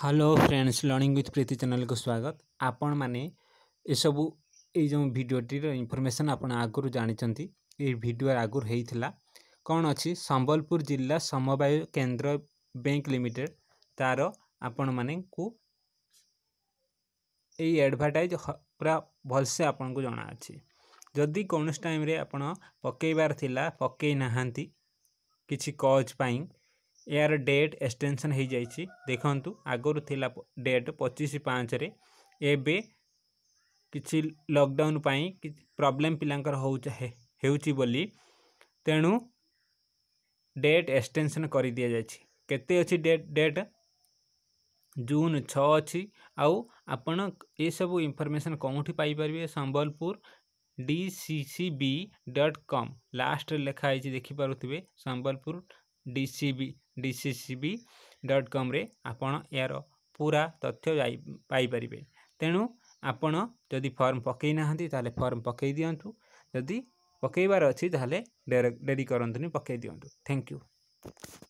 hello friends learning with Preeti ଚ୍ୟାନେଲ୍କୁ ସ୍ୱାଗତ ଆପଣମାନେ ଏସବୁ ଏଇ ଯେଉଁ ଭିଡ଼ିଓଟିର ଇନଫର୍ମେସନ୍ ଆପଣ ଆଗରୁ ଜାଣିଛନ୍ତି ଏଇ ଭିଡ଼ିଓ ଆଗରୁ ହେଇଥିଲା କ'ଣ ଅଛି ସମ୍ବଲପୁର ଜିଲ୍ଲା ସମବାୟ କେନ୍ଦ୍ର ବ୍ୟାଙ୍କ ଲିମିଟେଡ଼ ତା'ର ଆପଣମାନଙ୍କୁ ଏଇ ଆଡ଼ଭର୍ଟାଇଜ୍ ପୁରା ଭଲସେ ଆପଣଙ୍କୁ ଜଣାଅଛି ଯଦି କୌଣସି ଟାଇମ୍ରେ ଆପଣ ପକାଇବାର ଥିଲା ପକାଇ ନାହାନ୍ତି କିଛି କଜ୍ ପାଇଁ यार डेट एक्सटेनसन हो देखु आगर थी डेट पचीस पाँच रे कि लकडउन कि प्रॉब्लम पिलांकर हो तेणु डेट एक्सटेनसन कर दि जाए अच्छी डेट जून छु आप ये सब इनफर्मेसन कौटी पाइपर Sambalpur D dot com last लिखाई देखिपे संबलपुर ଡିସିବି ଡିସିସିବି ଡଟ୍ କମ୍ରେ ଆପଣ ଏହାର ପୁରା ତଥ୍ୟ ଯାଇ ପାଇପାରିବେ ତେଣୁ ଆପଣ ଯଦି ଫର୍ମ ପକେଇ ନାହାନ୍ତି ତାହେଲେ ଫର୍ମ ପକେଇ ଦିଅନ୍ତୁ ଯଦି ପକେଇବାର ଅଛି ତାହେଲେ ଡେରି କରନ୍ତୁନି ପକେଇ ଦିଅନ୍ତୁ ଥ୍ୟାଙ୍କ ୟୁ